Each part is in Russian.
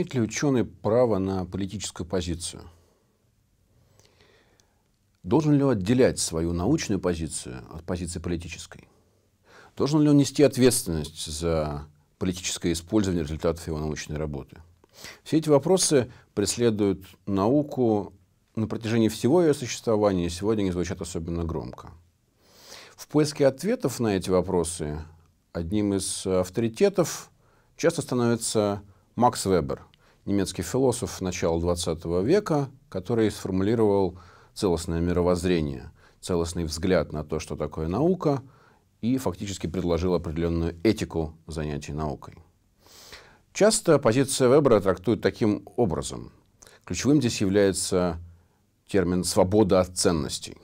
имеет ли ученый право на политическую позицию? Должен ли он отделять свою научную позицию от позиции политической? Должен ли он нести ответственность за политическое использование результатов его научной работы? Все эти вопросы преследуют науку на протяжении всего ее существования, и сегодня они звучат особенно громко. В поиске ответов на эти вопросы одним из авторитетов часто становится Макс Вебер, немецкий философ начала XX века, который сформулировал целостное мировоззрение, целостный взгляд на то, что такое наука, и фактически предложил определенную этику занятий наукой. Часто позиция Вебера трактует таким образом. Ключевым здесь является термин «свобода от ценностей».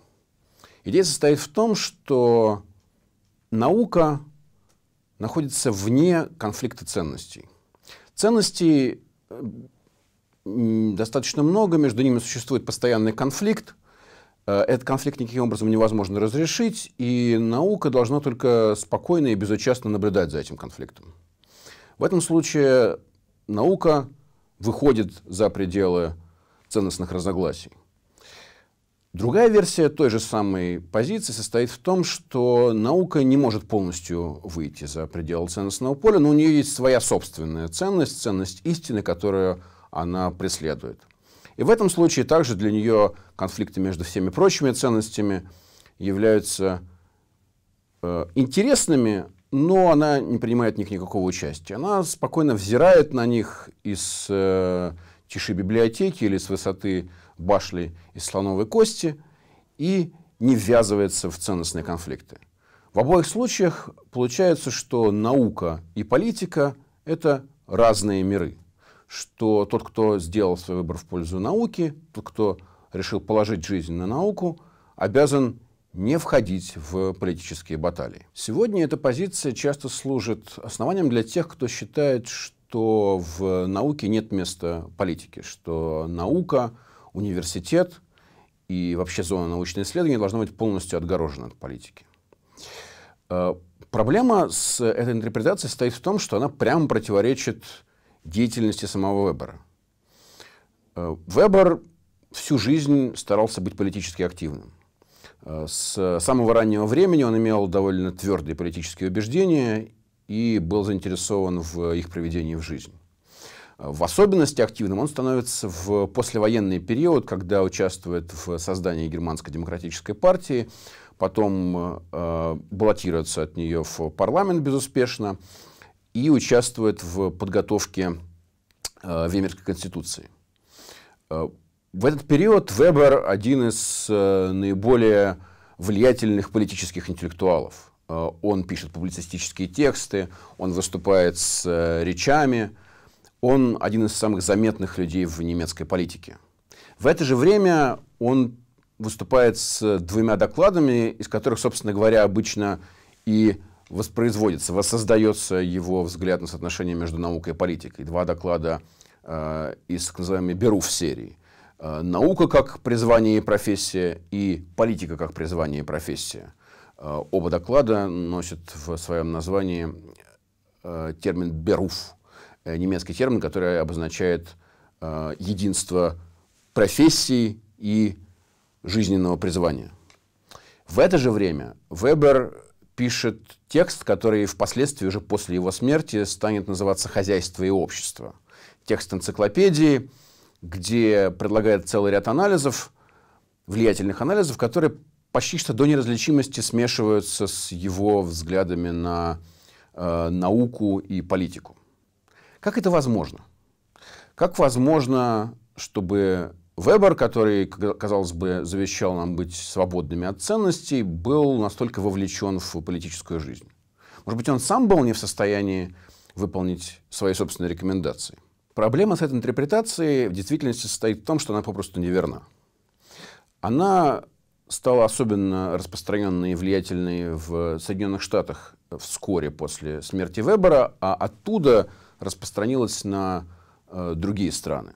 Идея состоит в том, что наука находится вне конфликта ценностей. Ценности достаточно много, между ними существует постоянный конфликт. Э, этот конфликт никаким образом невозможно разрешить, и наука должна только спокойно и безучастно наблюдать за этим конфликтом. В этом случае наука выходит за пределы ценностных разногласий. Другая версия той же самой позиции состоит в том, что наука не может полностью выйти за пределы ценностного поля, но у нее есть своя собственная ценность, ценность истины, которую она преследует. И в этом случае также для нее конфликты между всеми прочими ценностями являются э, интересными, но она не принимает в них никакого участия. Она спокойно взирает на них из э, тиши библиотеки или с высоты башли из слоновой кости и не ввязывается в ценностные конфликты. В обоих случаях получается, что наука и политика – это разные миры. Что тот, кто сделал свой выбор в пользу науки, тот, кто решил положить жизнь на науку, обязан не входить в политические баталии. Сегодня эта позиция часто служит основанием для тех, кто считает, что в науке нет места политики, что наука университет и вообще зона научных исследований должна быть полностью отгорожена от политики. Э, проблема с этой интерпретацией состоит в том, что она прямо противоречит деятельности самого Вебера. Э, Вебер всю жизнь старался быть политически активным. Э, с самого раннего времени он имел довольно твердые политические убеждения и был заинтересован в их проведении в жизнь. В особенности активным он становится в послевоенный период, когда участвует в создании Германской демократической партии, потом э, баллотируется от нее в парламент безуспешно и участвует в подготовке э, Веймерской конституции. Э, в этот период Вебер один из э, наиболее влиятельных политических интеллектуалов. Э, он пишет публицистические тексты, он выступает с э, речами, он один из самых заметных людей в немецкой политике. В это же время он выступает с двумя докладами, из которых, собственно говоря, обычно и воспроизводится, воссоздается его взгляд на соотношение между наукой и политикой. Два доклада э, из так называемой «Беруф» серии. Э, «Наука как призвание и профессия» и «Политика как призвание и профессия». Э, оба доклада носят в своем названии э, термин «Беруф», Э, немецкий термин, который обозначает э, единство профессии и жизненного призвания. В это же время Вебер пишет текст, который впоследствии, уже после его смерти, станет называться «Хозяйство и общество». Текст энциклопедии, где предлагает целый ряд анализов, влиятельных анализов, которые почти что до неразличимости смешиваются с его взглядами на э, науку и политику. Как это возможно? Как возможно, чтобы выбор, который, казалось бы, завещал нам быть свободными от ценностей, был настолько вовлечен в политическую жизнь? Может быть, он сам был не в состоянии выполнить свои собственные рекомендации? Проблема с этой интерпретацией в действительности состоит в том, что она попросту неверна. Она стала особенно распространенной и влиятельной в Соединенных Штатах вскоре после смерти Вебера, а оттуда распространилась на э, другие страны.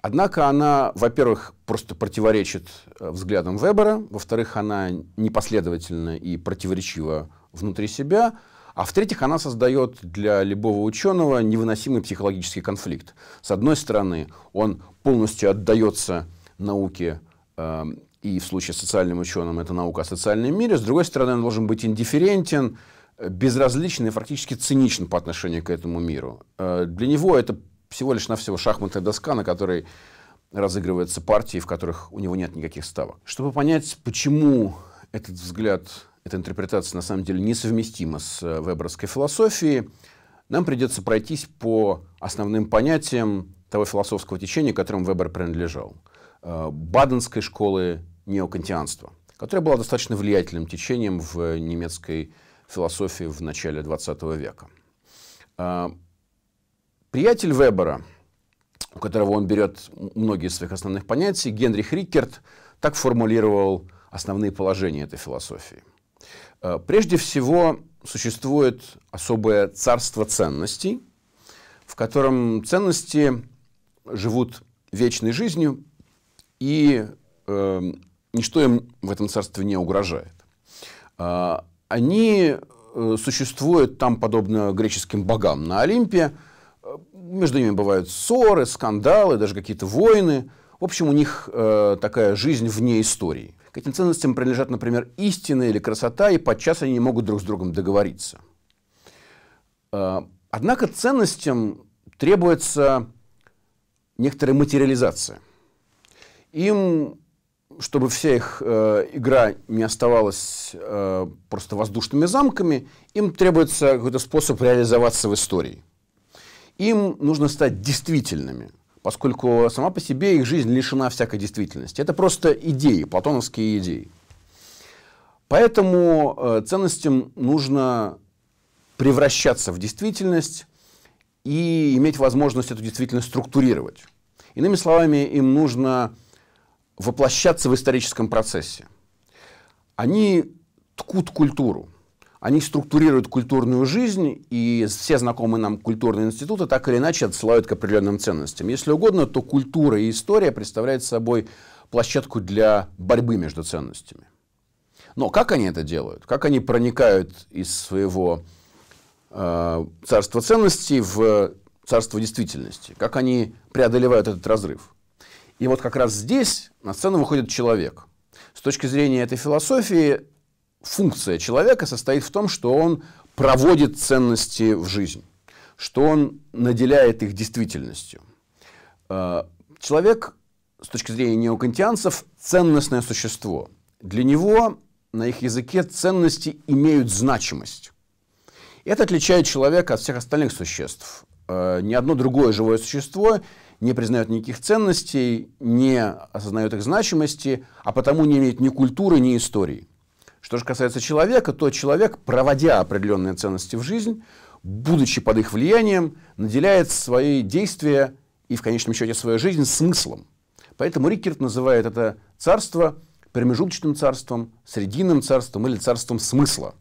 Однако она, во-первых, просто противоречит э, взглядам Вебера, во-вторых, она непоследовательна и противоречива внутри себя, а в-третьих, она создает для любого ученого невыносимый психологический конфликт. С одной стороны, он полностью отдается науке э, и в случае с социальным ученым это наука о социальном мире, с другой стороны, он должен быть индифферентен, безразличен и фактически циничен по отношению к этому миру. Э, для него это всего лишь навсего шахматная доска, на которой разыгрываются партии, в которых у него нет никаких ставок. Чтобы понять, почему этот взгляд, эта интерпретация на самом деле несовместима с э, веберовской философией, нам придется пройтись по основным понятиям того философского течения, которому Вебер принадлежал. Э, Баденской школы неокантианства, которая была достаточно влиятельным течением в немецкой философии в начале 20 века. А, приятель Вебера, у которого он берет многие из своих основных понятий, Генрих Рикерт, так формулировал основные положения этой философии. А, прежде всего, существует особое царство ценностей, в котором ценности живут вечной жизнью, и э, ничто им в этом царстве не угрожает. А, они э, существуют там, подобно греческим богам на Олимпе. Э, между ними бывают ссоры, скандалы, даже какие-то войны. В общем, у них э, такая жизнь вне истории. К этим ценностям принадлежат, например, истина или красота, и подчас они не могут друг с другом договориться. Э, однако ценностям требуется некоторая материализация. Им чтобы вся их э, игра не оставалась э, просто воздушными замками, им требуется какой-то способ реализоваться в истории. Им нужно стать действительными, поскольку сама по себе их жизнь лишена всякой действительности. Это просто идеи, платоновские идеи. Поэтому э, ценностям нужно превращаться в действительность и иметь возможность эту действительность структурировать. Иными словами, им нужно воплощаться в историческом процессе. Они ткут культуру, они структурируют культурную жизнь, и все знакомые нам культурные институты так или иначе отсылают к определенным ценностям. Если угодно, то культура и история представляют собой площадку для борьбы между ценностями. Но как они это делают? Как они проникают из своего э, царства ценностей в царство действительности? Как они преодолевают этот разрыв? И вот как раз здесь на сцену выходит человек. С точки зрения этой философии, функция человека состоит в том, что он проводит ценности в жизнь, что он наделяет их действительностью. Э, человек, с точки зрения неокантианцев, ценностное существо. Для него на их языке ценности имеют значимость. Это отличает человека от всех остальных существ. Э, ни одно другое живое существо не признают никаких ценностей, не осознают их значимости, а потому не имеют ни культуры, ни истории. Что же касается человека, то человек, проводя определенные ценности в жизнь, будучи под их влиянием, наделяет свои действия и в конечном счете свою жизнь смыслом. Поэтому Рикерт называет это царство промежуточным царством, срединным царством или царством смысла.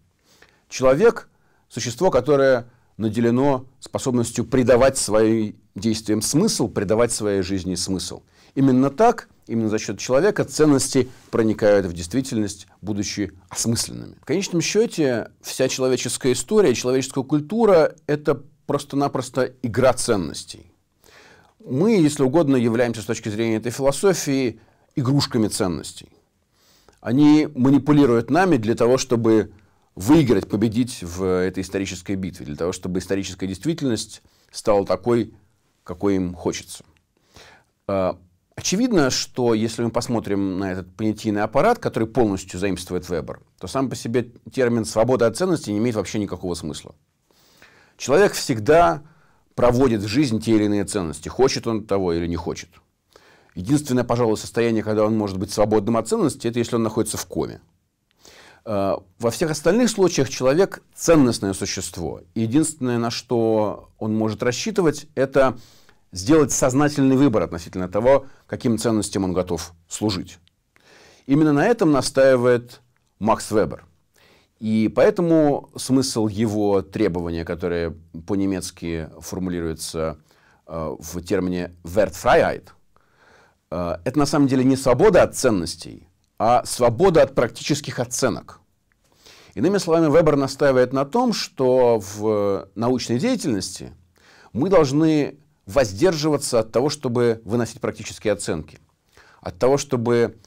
Человек – существо, которое наделено способностью придавать своей действием смысл, придавать своей жизни смысл. Именно так, именно за счет человека ценности проникают в действительность, будучи осмысленными. В конечном счете, вся человеческая история, человеческая культура – это просто-напросто игра ценностей. Мы, если угодно, являемся с точки зрения этой философии игрушками ценностей. Они манипулируют нами для того, чтобы выиграть, победить в этой исторической битве, для того, чтобы историческая действительность стала такой, какой им хочется. А, очевидно, что если мы посмотрим на этот понятийный аппарат, который полностью заимствует Вебер, то сам по себе термин «свобода от ценностей» не имеет вообще никакого смысла. Человек всегда проводит в жизнь те или иные ценности, хочет он того или не хочет. Единственное, пожалуй, состояние, когда он может быть свободным от ценностей, это если он находится в коме. Э, во всех остальных случаях человек ценностное существо. единственное, на что он может рассчитывать, это сделать сознательный выбор относительно того, каким ценностям он готов служить. Именно на этом настаивает Макс Вебер. И поэтому смысл его требования, которое по-немецки формулируется э, в термине «Wertfreiheit», э, это на самом деле не свобода от ценностей, а свобода от практических оценок. Иными словами, Вебер настаивает на том, что в э, научной деятельности мы должны воздерживаться от того, чтобы выносить практические оценки, от того, чтобы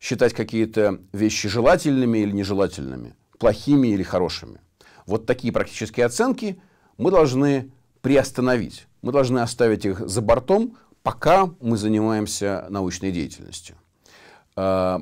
считать какие-то вещи желательными или нежелательными, плохими или хорошими. Вот такие практические оценки мы должны приостановить. Мы должны оставить их за бортом, пока мы занимаемся научной деятельностью. Э,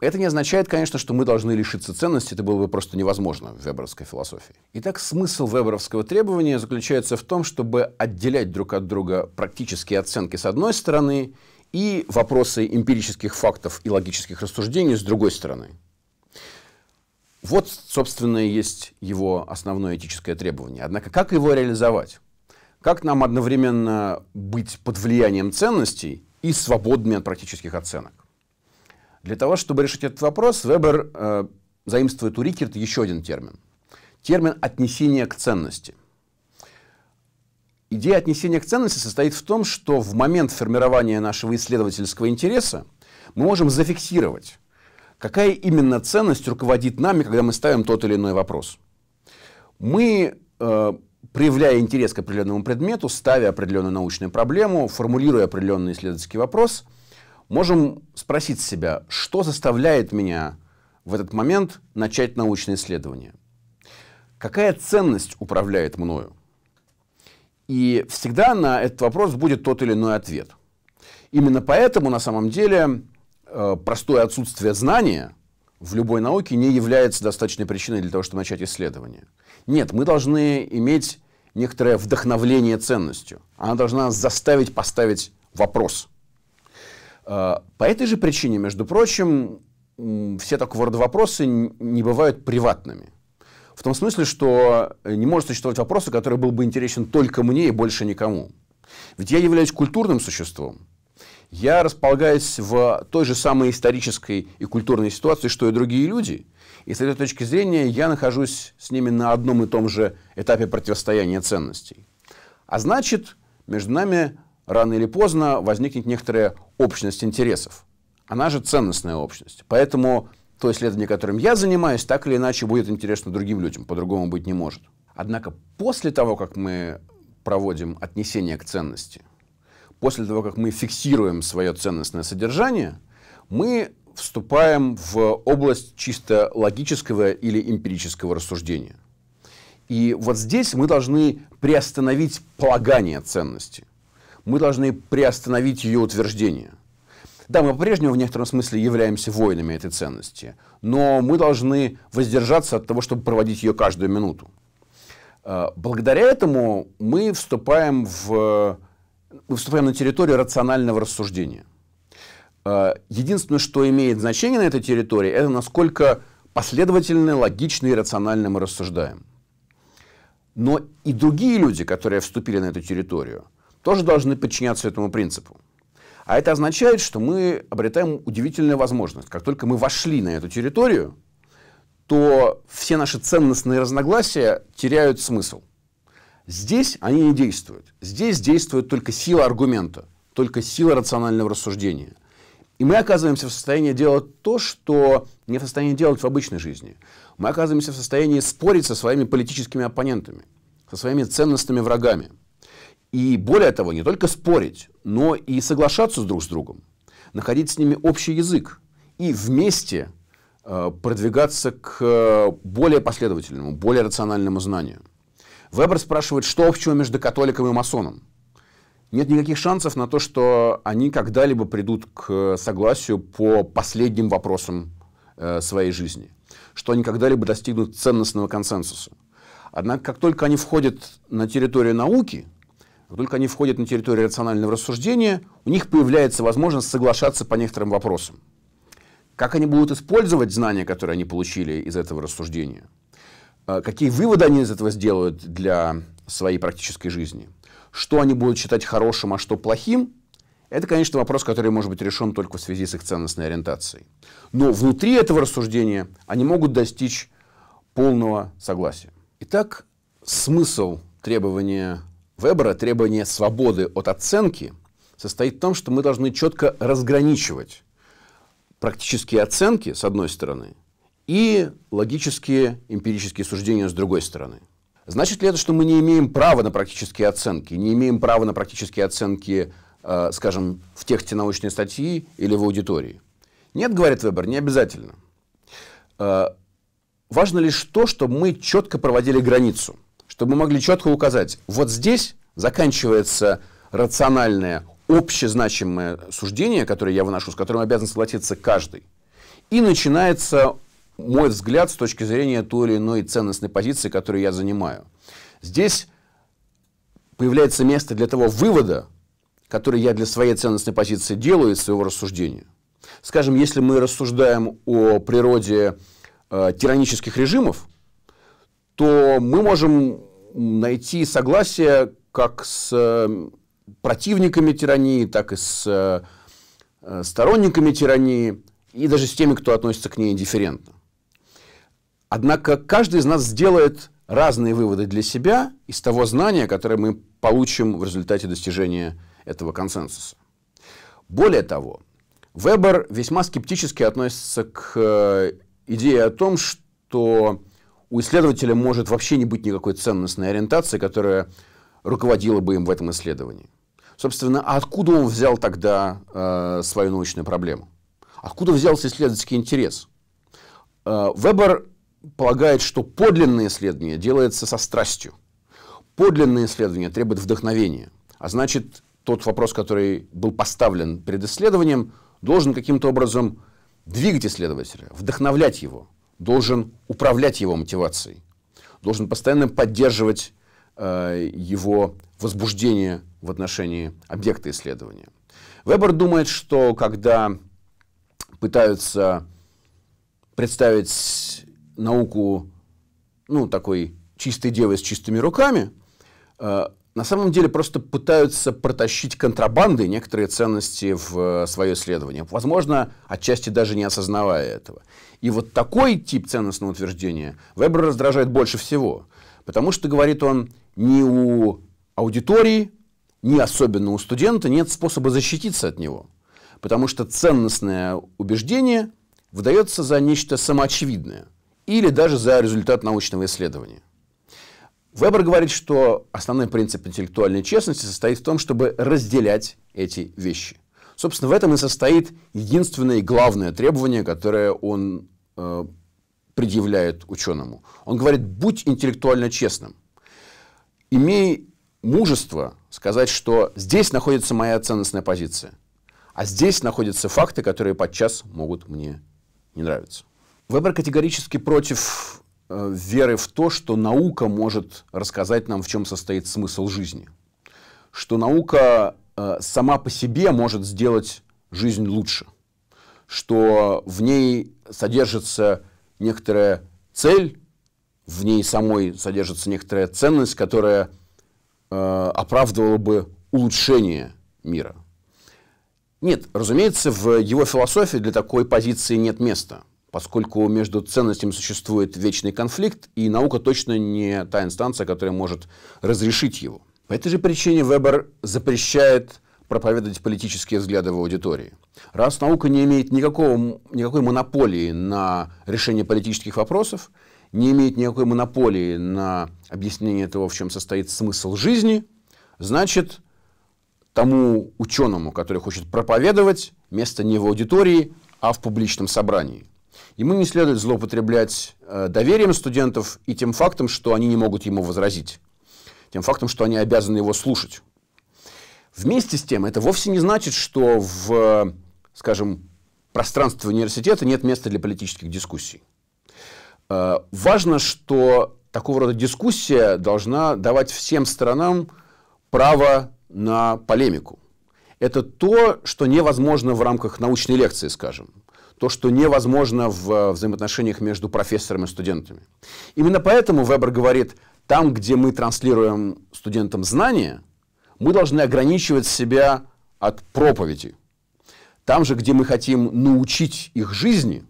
это не означает, конечно, что мы должны лишиться ценности, это было бы просто невозможно в веберовской философии. Итак, смысл веберовского требования заключается в том, чтобы отделять друг от друга практические оценки с одной стороны и вопросы эмпирических фактов и логических рассуждений с другой стороны. Вот, собственно, и есть его основное этическое требование. Однако, как его реализовать? Как нам одновременно быть под влиянием ценностей и свободными от практических оценок? Для того, чтобы решить этот вопрос, Вебер э, заимствует у Рикерта еще один термин. Термин «отнесение к ценности». Идея отнесения к ценности состоит в том, что в момент формирования нашего исследовательского интереса мы можем зафиксировать, какая именно ценность руководит нами, когда мы ставим тот или иной вопрос. Мы, э, проявляя интерес к определенному предмету, ставя определенную научную проблему, формулируя определенный исследовательский вопрос – можем спросить себя, что заставляет меня в этот момент начать научное исследование? Какая ценность управляет мною? И всегда на этот вопрос будет тот или иной ответ. Именно поэтому на самом деле э, простое отсутствие знания в любой науке не является достаточной причиной для того, чтобы начать исследование. Нет, мы должны иметь некоторое вдохновление ценностью. Она должна заставить поставить вопрос – Э, по этой же причине, между прочим, все так Word-вопросы не бывают приватными. В том смысле, что э, не может существовать вопроса, который был бы интересен только мне и больше никому. Ведь я являюсь культурным существом. Я располагаюсь в той же самой исторической и культурной ситуации, что и другие люди. И с этой точки зрения я нахожусь с ними на одном и том же этапе противостояния ценностей. А значит, между нами рано или поздно возникнет некоторая общность интересов. Она же ценностная общность. Поэтому то исследование, которым я занимаюсь, так или иначе будет интересно другим людям, по-другому быть не может. Однако после того, как мы проводим отнесение к ценности, после того, как мы фиксируем свое ценностное содержание, мы вступаем в область чисто логического или эмпирического рассуждения. И вот здесь мы должны приостановить полагание ценности – мы должны приостановить ее утверждение. Да, мы по-прежнему в некотором смысле являемся воинами этой ценности, но мы должны воздержаться от того, чтобы проводить ее каждую минуту. А, благодаря этому мы вступаем, в, мы вступаем на территорию рационального рассуждения. А, единственное, что имеет значение на этой территории, это насколько последовательно, логично и рационально мы рассуждаем. Но и другие люди, которые вступили на эту территорию – тоже должны подчиняться этому принципу. А это означает, что мы обретаем удивительную возможность. Как только мы вошли на эту территорию, то все наши ценностные разногласия теряют смысл. Здесь они не действуют. Здесь действует только сила аргумента, только сила рационального рассуждения. И мы оказываемся в состоянии делать то, что не в состоянии делать в обычной жизни. Мы оказываемся в состоянии спорить со своими политическими оппонентами, со своими ценностными врагами. И более того, не только спорить, но и соглашаться друг с другом, находить с ними общий язык и вместе э, продвигаться к э, более последовательному, более рациональному знанию. Вебер спрашивает, что общего между католиком и масоном? Нет никаких шансов на то, что они когда-либо придут к согласию по последним вопросам э, своей жизни, что они когда-либо достигнут ценностного консенсуса. Однако, как только они входят на территорию науки, как только они входят на территорию рационального рассуждения, у них появляется возможность соглашаться по некоторым вопросам. Как они будут использовать знания, которые они получили из этого рассуждения? А, какие выводы они из этого сделают для своей практической жизни? Что они будут считать хорошим, а что плохим? Это, конечно, вопрос, который может быть решен только в связи с их ценностной ориентацией. Но внутри этого рассуждения они могут достичь полного согласия. Итак, смысл требования Вебера требование свободы от оценки состоит в том, что мы должны четко разграничивать практические оценки, с одной стороны, и логические эмпирические суждения, с другой стороны. Значит ли это, что мы не имеем права на практические оценки, не имеем права на практические оценки, э, скажем, в тексте научной статьи или в аудитории? Нет, говорит Вебер, не обязательно. Э, важно лишь то, что мы четко проводили границу – чтобы мы могли четко указать, вот здесь заканчивается рациональное, общезначимое суждение, которое я выношу, с которым обязан согласиться каждый, и начинается мой взгляд с точки зрения той или иной ценностной позиции, которую я занимаю. Здесь появляется место для того вывода, который я для своей ценностной позиции делаю из своего рассуждения. Скажем, если мы рассуждаем о природе э, тиранических режимов, то мы можем найти согласие как с э, противниками тирании, так и с э, э, сторонниками тирании, и даже с теми, кто относится к ней индифферентно. Однако каждый из нас сделает разные выводы для себя из того знания, которое мы получим в результате достижения этого консенсуса. Более того, Вебер весьма скептически относится к идее о том, что у исследователя может вообще не быть никакой ценностной ориентации, которая руководила бы им в этом исследовании. Собственно, а откуда он взял тогда э, свою научную проблему? Откуда взялся исследовательский интерес? Э, Вебер полагает, что подлинное исследование делается со страстью. Подлинное исследование требует вдохновения. А значит, тот вопрос, который был поставлен перед исследованием, должен каким-то образом двигать исследователя, вдохновлять его должен управлять его мотивацией, должен постоянно поддерживать э, его возбуждение в отношении объекта исследования. Вебер думает, что когда пытаются представить науку ну, такой чистой девы с чистыми руками, э, на самом деле просто пытаются протащить контрабандой некоторые ценности в э, свое исследование, возможно, отчасти даже не осознавая этого. И вот такой тип ценностного утверждения Вебер раздражает больше всего, потому что, говорит он, ни у аудитории, ни особенно у студента нет способа защититься от него, потому что ценностное убеждение выдается за нечто самоочевидное или даже за результат научного исследования. Вебер говорит, что основной принцип интеллектуальной честности состоит в том, чтобы разделять эти вещи – Собственно, в этом и состоит единственное и главное требование, которое он э, предъявляет ученому. Он говорит, будь интеллектуально честным, имей мужество сказать, что здесь находится моя ценностная позиция, а здесь находятся факты, которые подчас могут мне не нравиться. Выбор категорически против э, веры в то, что наука может рассказать нам, в чем состоит смысл жизни. Что наука Э, сама по себе может сделать жизнь лучше, что в ней содержится некоторая цель, в ней самой содержится некоторая ценность, которая э, оправдывала бы улучшение мира. Нет, разумеется, в его философии для такой позиции нет места, поскольку между ценностями существует вечный конфликт, и наука точно не та инстанция, которая может разрешить его. По этой же причине Вебер запрещает проповедовать политические взгляды в аудитории. Раз наука не имеет никакого, никакой монополии на решение политических вопросов, не имеет никакой монополии на объяснение того, в чем состоит смысл жизни, значит, тому ученому, который хочет проповедовать, место не в аудитории, а в публичном собрании. Ему не следует злоупотреблять э, доверием студентов и тем фактом, что они не могут ему возразить тем фактом, что они обязаны его слушать. Вместе с тем, это вовсе не значит, что в, скажем, пространстве университета нет места для политических дискуссий. Э, важно, что такого рода дискуссия должна давать всем сторонам право на полемику. Это то, что невозможно в рамках научной лекции, скажем. То, что невозможно в э, взаимоотношениях между профессором и студентами. Именно поэтому Вебер говорит, там, где мы транслируем студентам знания, мы должны ограничивать себя от проповеди. Там же, где мы хотим научить их жизни,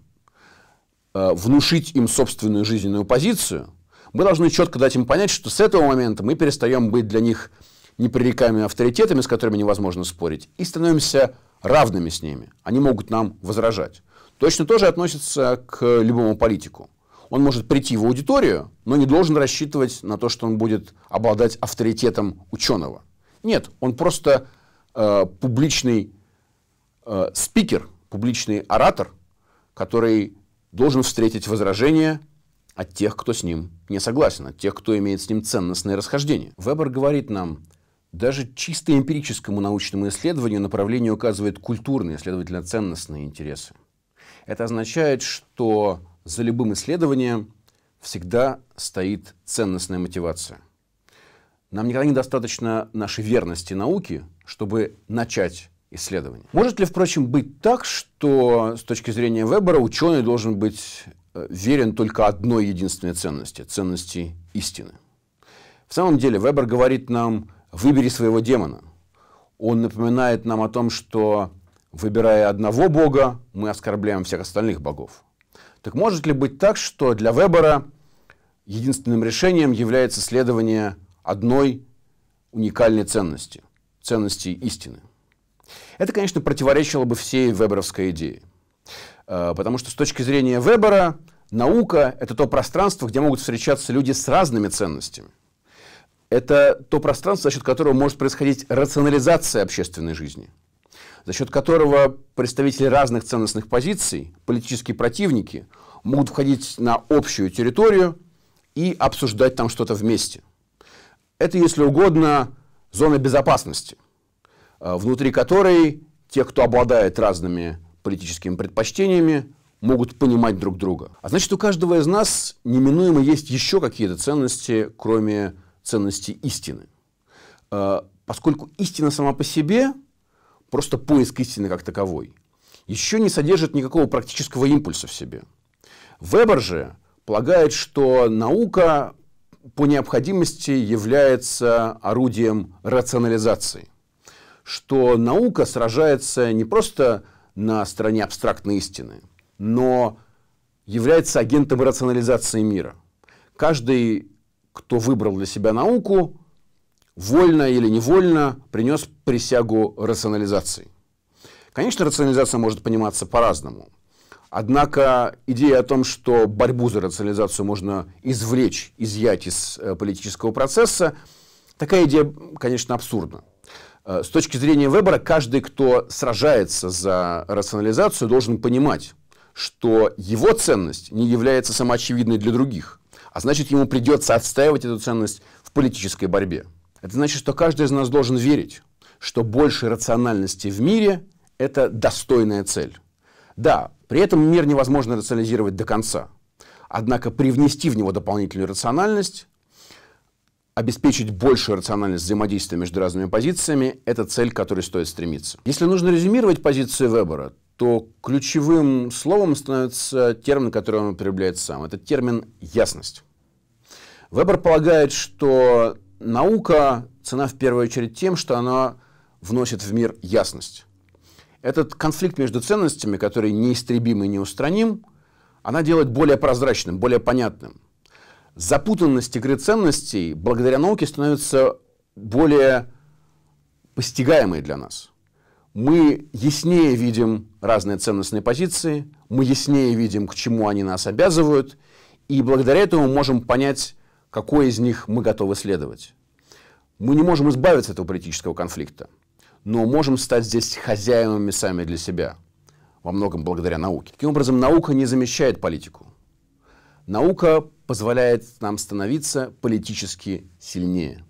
э, внушить им собственную жизненную позицию, мы должны четко дать им понять, что с этого момента мы перестаем быть для них непререкаемыми авторитетами, с которыми невозможно спорить, и становимся равными с ними. Они могут нам возражать. Точно тоже относится к любому политику. Он может прийти в аудиторию, но не должен рассчитывать на то, что он будет обладать авторитетом ученого. Нет, он просто э, публичный э, спикер, публичный оратор, который должен встретить возражения от тех, кто с ним не согласен, от тех, кто имеет с ним ценностные расхождения. Вебер говорит нам, даже чисто эмпирическому научному исследованию направление указывает культурные, следовательно, ценностные интересы. Это означает, что за любым исследованием всегда стоит ценностная мотивация. Нам никогда недостаточно нашей верности науке, чтобы начать исследование. Может ли, впрочем, быть так, что с точки зрения Вебера ученый должен быть э, верен только одной единственной ценности, ценности истины? В самом деле Вебер говорит нам «выбери своего демона». Он напоминает нам о том, что выбирая одного бога, мы оскорбляем всех остальных богов. Так может ли быть так, что для Вебера единственным решением является следование одной уникальной ценности, ценности истины? Это, конечно, противоречило бы всей веберовской идее. Э, потому что с точки зрения Вебера наука – это то пространство, где могут встречаться люди с разными ценностями. Это то пространство, за счет которого может происходить рационализация общественной жизни – за счет которого представители разных ценностных позиций, политические противники, могут входить на общую территорию и обсуждать там что-то вместе. Это, если угодно, зона безопасности, э, внутри которой те, кто обладает разными политическими предпочтениями, могут понимать друг друга. А значит, у каждого из нас неминуемо есть еще какие-то ценности, кроме ценности истины. Э, поскольку истина сама по себе просто поиск истины как таковой, еще не содержит никакого практического импульса в себе. Вебер же полагает, что наука по необходимости является орудием рационализации, что наука сражается не просто на стороне абстрактной истины, но является агентом рационализации мира. Каждый, кто выбрал для себя науку, вольно или невольно принес присягу рационализации. Конечно, рационализация может пониматься по-разному. Однако идея о том, что борьбу за рационализацию можно извлечь, изъять из э, политического процесса, такая идея, конечно, абсурдна. Э, с точки зрения выбора, каждый, кто сражается за рационализацию, должен понимать, что его ценность не является самоочевидной для других, а значит, ему придется отстаивать эту ценность в политической борьбе. Это значит, что каждый из нас должен верить, что больше рациональности в мире – это достойная цель. Да, при этом мир невозможно рационализировать до конца. Однако привнести в него дополнительную рациональность, обеспечить большую рациональность взаимодействия между разными позициями – это цель, к которой стоит стремиться. Если нужно резюмировать позиции Вебера, то ключевым словом становится термин, который он употребляет сам. Это термин «ясность». Вебер полагает, что наука цена в первую очередь тем, что она вносит в мир ясность. Этот конфликт между ценностями, который неистребим и неустраним, она делает более прозрачным, более понятным. Запутанность игры ценностей благодаря науке становится более постигаемой для нас. Мы яснее видим разные ценностные позиции, мы яснее видим, к чему они нас обязывают, и благодаря этому можем понять какой из них мы готовы следовать. Мы не можем избавиться от этого политического конфликта, но можем стать здесь хозяевами сами для себя, во многом благодаря науке. Таким образом, наука не замещает политику. Наука позволяет нам становиться политически сильнее.